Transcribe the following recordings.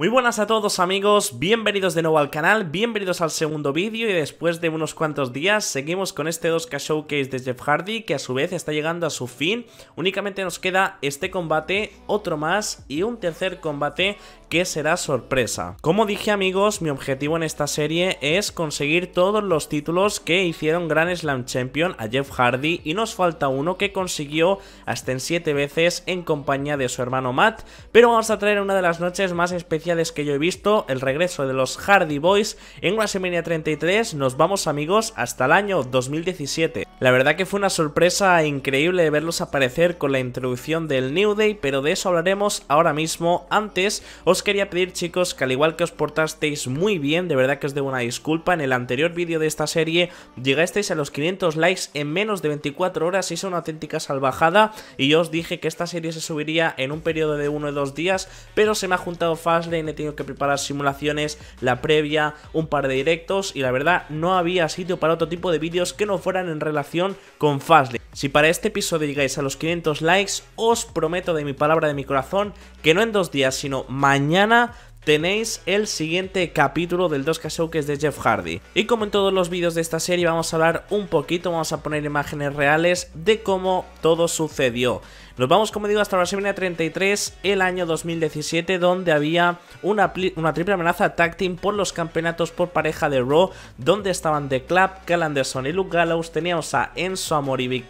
Muy buenas a todos amigos, bienvenidos de nuevo al canal, bienvenidos al segundo vídeo y después de unos cuantos días seguimos con este 2K Showcase de Jeff Hardy que a su vez está llegando a su fin, únicamente nos queda este combate, otro más y un tercer combate que será sorpresa. Como dije amigos, mi objetivo en esta serie es conseguir todos los títulos que hicieron Grand Slam Champion a Jeff Hardy y nos falta uno que consiguió hasta en 7 veces en compañía de su hermano Matt, pero vamos a traer una de las noches más especiales que yo he visto, el regreso de los Hardy Boys en WrestleMania 33, nos vamos amigos hasta el año 2017. La verdad que fue una sorpresa increíble verlos aparecer con la introducción del New Day, pero de eso hablaremos ahora mismo. Antes, os quería pedir chicos que al igual que os portasteis muy bien, de verdad que os debo una disculpa, en el anterior vídeo de esta serie llegasteis a los 500 likes en menos de 24 horas, es una auténtica salvajada y yo os dije que esta serie se subiría en un periodo de 1 o 2 días, pero se me ha juntado Fastlane he tenido que preparar simulaciones, la previa, un par de directos y la verdad no había sitio para otro tipo de vídeos que no fueran en relación con Fastlane. Si para este episodio llegáis a los 500 likes, os prometo de mi palabra de mi corazón que no en dos días, sino mañana tenéis el siguiente capítulo del 2K es de Jeff Hardy. Y como en todos los vídeos de esta serie vamos a hablar un poquito, vamos a poner imágenes reales de cómo todo sucedió. Nos vamos, como digo, hasta la semana 33, el año 2017, donde había una, una triple amenaza tag team por los campeonatos por pareja de Raw, donde estaban The Club, Cal Anderson y Luke Gallows, teníamos a Enzo Amor y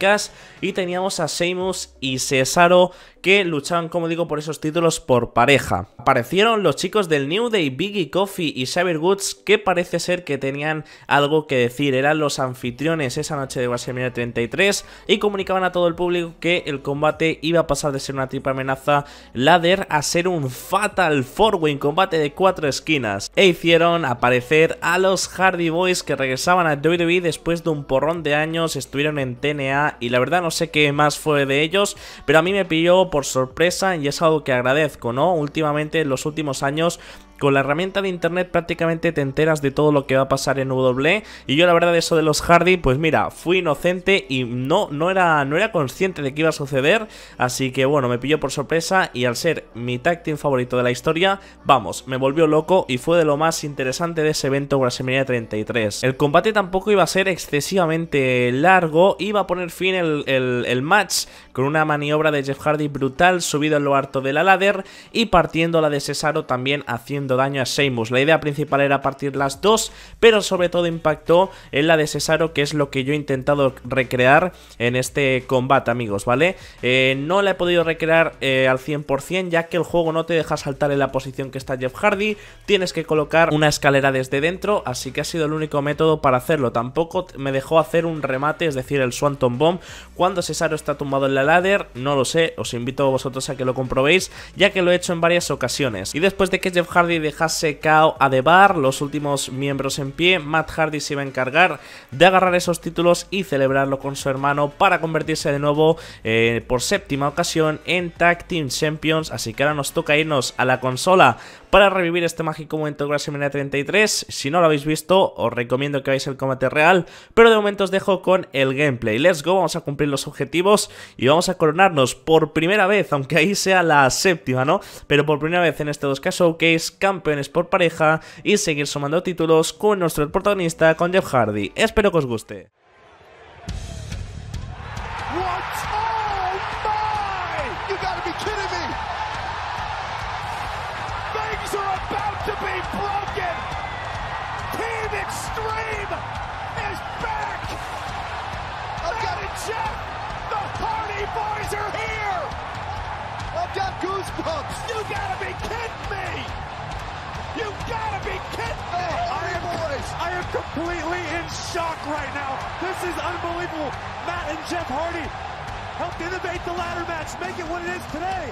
y teníamos a Seamus y Cesaro que luchaban, como digo, por esos títulos por pareja. Aparecieron los chicos del New Day, Biggie Coffee y Xavier Woods, que parece ser que tenían algo que decir. Eran los anfitriones esa noche de WrestleMania 33 y comunicaban a todo el público que el combate iba a pasar de ser una triple amenaza ladder a ser un fatal four-way combate de cuatro esquinas. E hicieron aparecer a los Hardy Boys que regresaban a WWE después de un porrón de años, estuvieron en TNA y la verdad no sé qué más fue de ellos, pero a mí me pilló por sorpresa y es algo que agradezco, ¿no? Últimamente, en los últimos años, con la herramienta de internet prácticamente te enteras de todo lo que va a pasar en W. Y yo la verdad eso de los Hardy, pues mira, fui inocente y no, no, era, no era consciente de que iba a suceder. Así que bueno, me pilló por sorpresa y al ser mi tag team favorito de la historia, vamos, me volvió loco y fue de lo más interesante de ese evento WrestleMania 33. El combate tampoco iba a ser excesivamente largo, iba a poner fin el, match con una maniobra de Jeff Hardy brutal subido en lo harto de la ladder y partiendo la de Cesaro también haciendo daño a Seamus. La idea principal era partir las dos, pero sobre todo impactó en la de Cesaro, que es lo que yo he intentado recrear en este combate, amigos, ¿vale? Eh, no la he podido recrear eh, al 100%, ya que el juego no te deja saltar en la posición que está Jeff Hardy, tienes que colocar una escalera desde dentro, así que ha sido el único método para hacerlo. Tampoco me dejó hacer un remate, es decir, el Swanton Bomb, cuando Cesaro está tumbado en la ladder, no lo sé, os invito a vosotros a que lo comprobéis, ya que lo he hecho en varias ocasiones. Y después de que Jeff Hardy dejase KO a The los últimos miembros en pie, Matt Hardy se iba a encargar de agarrar esos títulos y celebrarlo con su hermano para convertirse de nuevo eh, por séptima ocasión en Tag Team Champions, así que ahora nos toca irnos a la consola para revivir este mágico momento de WrestleMania 33. Si no lo habéis visto, os recomiendo que veáis el combate real, pero de momento os dejo con el gameplay. Let's go, vamos a cumplir los objetivos y vamos a coronarnos por primera vez, aunque ahí sea la séptima, ¿no? Pero por primera vez en este 2K Showcase, campeones por pareja y seguir sumando títulos con nuestro protagonista, con Jeff Hardy. Espero que os guste. records are about to be broken. Team Extreme is back. I've got it, Jeff. The Hardy Boys are here. I've got goosebumps. You gotta be kidding me. You gotta be kidding me. Oh, I, am, boys. I am completely in shock right now. This is unbelievable. Matt and Jeff Hardy helped innovate the ladder match, make it what it is today.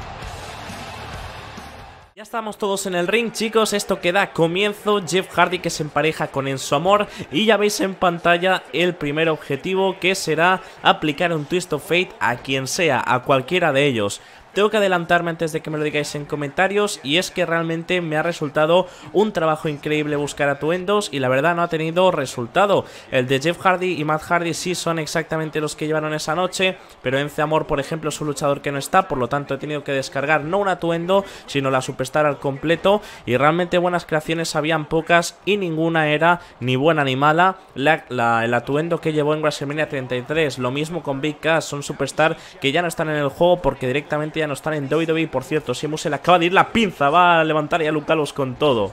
Ya estamos todos en el ring, chicos. Esto queda comienzo. Jeff Hardy que se empareja con en su Amor. Y ya veis en pantalla el primer objetivo que será aplicar un Twist of Fate a quien sea, a cualquiera de ellos tengo que adelantarme antes de que me lo digáis en comentarios y es que realmente me ha resultado un trabajo increíble buscar atuendos y la verdad no ha tenido resultado. El de Jeff Hardy y Matt Hardy sí son exactamente los que llevaron esa noche, pero Ence Amor, por ejemplo, es un luchador que no está, por lo tanto he tenido que descargar no un atuendo, sino la Superstar al completo y realmente buenas creaciones habían pocas y ninguna era ni buena ni mala. el atuendo que llevó en WrestleMania 33, lo mismo con Big Cass, son Superstar que ya no están en el juego porque directamente ya no están en WWE, por cierto. si se le acaba de ir la pinza, va a levantar Y a Lucalos con todo.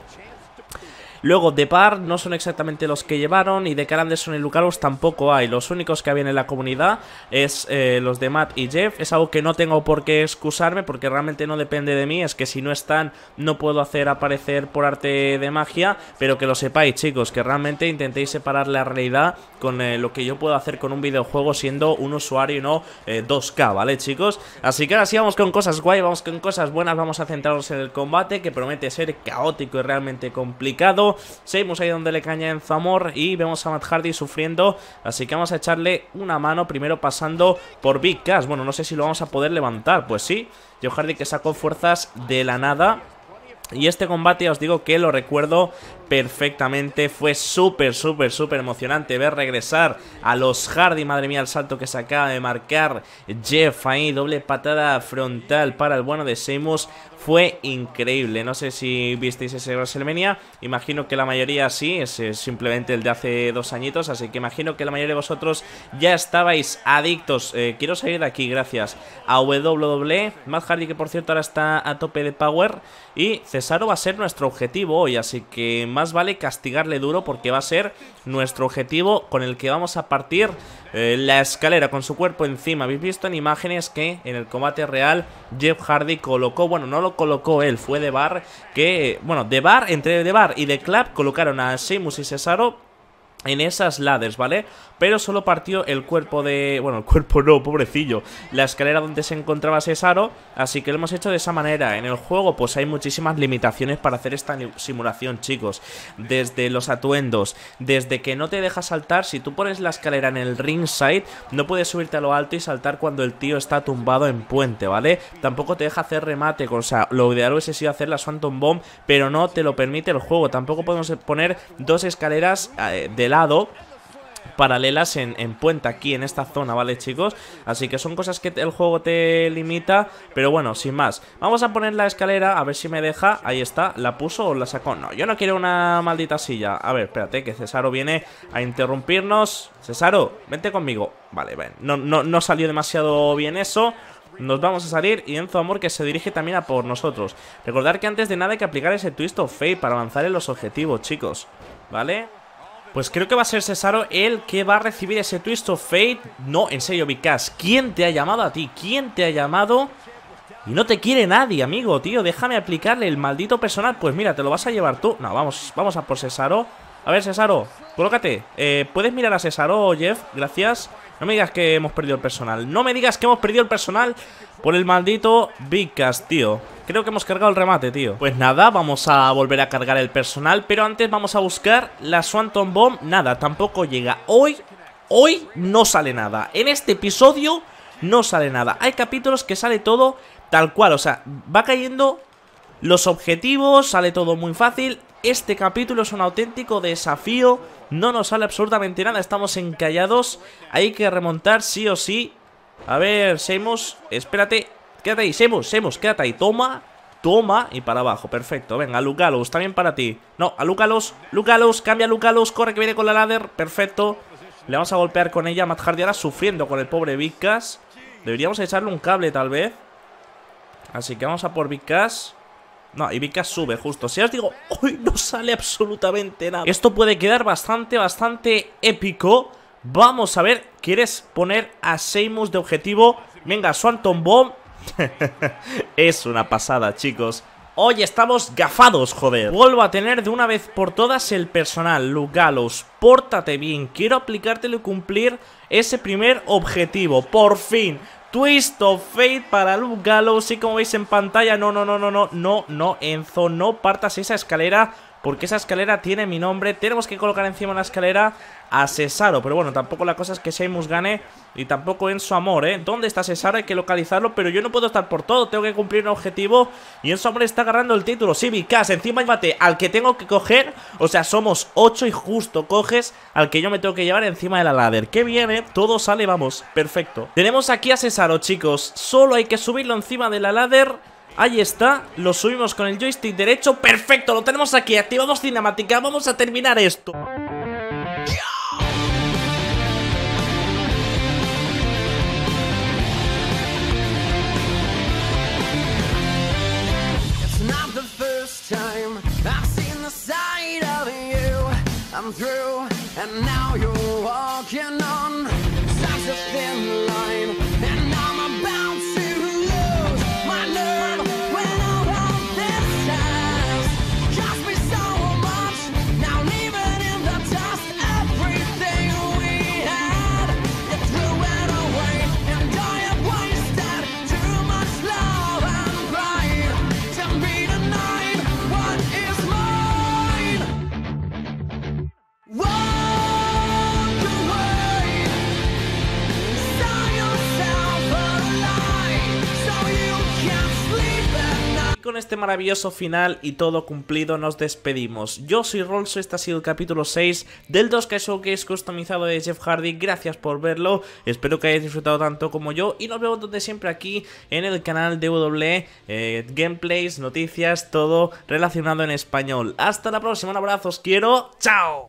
Luego de par, no son exactamente los que llevaron y de cara son y Lucaros tampoco hay. Los únicos que habían en la comunidad es eh, los de Matt y Jeff. Es algo que no tengo por qué excusarme porque realmente no depende de mí. Es que si no están no puedo hacer aparecer por arte de magia. Pero que lo sepáis chicos, que realmente intentéis separar la realidad con eh, lo que yo puedo hacer con un videojuego siendo un usuario y no 2K, eh, ¿vale chicos? Así que ahora sí vamos con cosas guay, vamos con cosas buenas, vamos a centrarnos en el combate que promete ser caótico y realmente complicado. Seguimos ahí donde le caña en Zamor y vemos a Matt Hardy sufriendo. Así que vamos a echarle una mano primero pasando por Big Cash. Bueno, no sé si lo vamos a poder levantar. Pues sí, Joe Hardy que sacó fuerzas de la nada. Y este combate os digo que lo recuerdo perfectamente, fue súper, súper, súper emocionante ver regresar a los Hardy, madre mía el salto que se acaba de marcar Jeff ahí, doble patada frontal para el bueno de Seamus, fue increíble, no sé si visteis ese WrestleMania, imagino que la mayoría sí, es simplemente el de hace dos añitos, así que imagino que la mayoría de vosotros ya estabais adictos, eh, quiero salir de aquí, gracias, a WWE, Matt Hardy que por cierto ahora está a tope de power y Cesaro va a ser nuestro objetivo hoy, así que más vale castigarle duro porque va a ser nuestro objetivo con el que vamos a partir eh, la escalera con su cuerpo encima. Habéis visto en imágenes que en el combate real Jeff Hardy colocó, bueno, no lo colocó él, fue de bar, que, bueno, de bar, entre de bar y de clap colocaron a Seamus y Cesaro en esas ladders, ¿vale? Pero solo partió el cuerpo de... Bueno, el cuerpo no, pobrecillo La escalera donde se encontraba Cesaro, Así que lo hemos hecho de esa manera En el juego pues hay muchísimas limitaciones para hacer esta simulación, chicos Desde los atuendos Desde que no te deja saltar Si tú pones la escalera en el ringside No puedes subirte a lo alto y saltar cuando el tío está tumbado en puente, ¿vale? Tampoco te deja hacer remate O sea, lo ideal hubiese sido hacer la Phantom Bomb Pero no te lo permite el juego Tampoco podemos poner dos escaleras eh, del paralelas en, puente aquí en esta zona, ¿vale chicos? Así que son cosas que el juego te limita, pero bueno, sin más. Vamos a poner la escalera, a ver si me deja, ahí está, la puso o la sacó. No, yo no quiero una maldita silla. A ver, espérate, que Cesaro viene a interrumpirnos. Cesaro, vente conmigo. Vale, ven, no, no, no salió demasiado bien eso. Nos vamos a salir y Enzo Amor que se dirige también a por nosotros Recordar que antes de nada hay que aplicar ese twist of fate para avanzar en los objetivos, chicos ¿Vale? Pues creo que va a ser Cesaro el que va a recibir ese Twist of Fate. No, en serio, Vicas, ¿quién te ha llamado a ti? ¿Quién te ha llamado? Y no te quiere nadie, amigo, tío. Déjame aplicarle el maldito personal. Pues mira, te lo vas a llevar tú. No, vamos, vamos a por Cesaro. A ver, Cesaro, colócate. Eh, ¿Puedes mirar a Cesaro, Jeff? Gracias. No me digas que hemos perdido el personal. No me digas que hemos perdido el personal por el maldito Vicas, tío. Creo que hemos cargado el remate, tío. Pues nada, vamos a volver a cargar el personal. Pero antes vamos a buscar la Swanton Bomb. Nada, tampoco llega. Hoy, hoy no sale nada. En este episodio no sale nada. Hay capítulos que sale todo tal cual. O sea, va cayendo los objetivos, sale todo muy fácil. Este capítulo es un auténtico desafío, no nos sale absolutamente nada, estamos encallados, hay que remontar sí o sí. A ver, Seamus, espérate, quédate ahí, Seamus, Seamus, quédate ahí, toma, toma y para abajo, perfecto. Venga, Lucalos, también para ti. No, a Lucalos, Lucalos, cambia a corre que viene con la ladder, perfecto. Le vamos a golpear con ella, Matt ahora sufriendo con el pobre Vicas. Deberíamos echarle un cable tal vez. Así que vamos a por Vicas. No, Ibica sube justo. Si os digo, hoy no sale absolutamente nada. Esto puede quedar bastante, bastante épico. Vamos a ver, ¿quieres poner a Seymour de objetivo? Venga, Swanton Bomb. es una pasada, chicos. Hoy estamos gafados, joder. Vuelvo a tener de una vez por todas el personal. Lugalos, pórtate bien. Quiero aplicártelo y cumplir ese primer objetivo. Por fin. Twist of Fate para Luke Gallows. Y como veis en pantalla, no, no, no, no, no, no, no, Enzo, no partas esa escalera porque esa escalera tiene mi nombre. Tenemos que colocar encima de la escalera a Cesaro, pero bueno, tampoco la cosa es que Seamus gane y tampoco en su Amor, ¿eh? ¿Dónde está Cesaro? Hay que localizarlo, pero yo no puedo estar por todo, tengo que cumplir un objetivo y su Amor está agarrando el título. Sí, Vicas, encima mate al que tengo que coger, o sea, somos 8 y justo coges al que yo me tengo que llevar encima de la ladder. Qué bien, ¿eh? Todo sale, vamos, perfecto. Tenemos aquí a Cesaro, chicos, solo hay que subirlo encima de la ladder Ahí está, lo subimos con el joystick derecho, perfecto, lo tenemos aquí, activamos cinemática, vamos a terminar esto Whoa! con este maravilloso final y todo cumplido nos despedimos. Yo soy Rolso, este ha sido el capítulo 6 del 2 que es customizado de Jeff Hardy. Gracias por verlo, espero que hayáis disfrutado tanto como yo y nos vemos donde siempre aquí en el canal de W, e, eh, gameplays, noticias, todo relacionado en español. Hasta la próxima, un abrazo, os quiero, chao.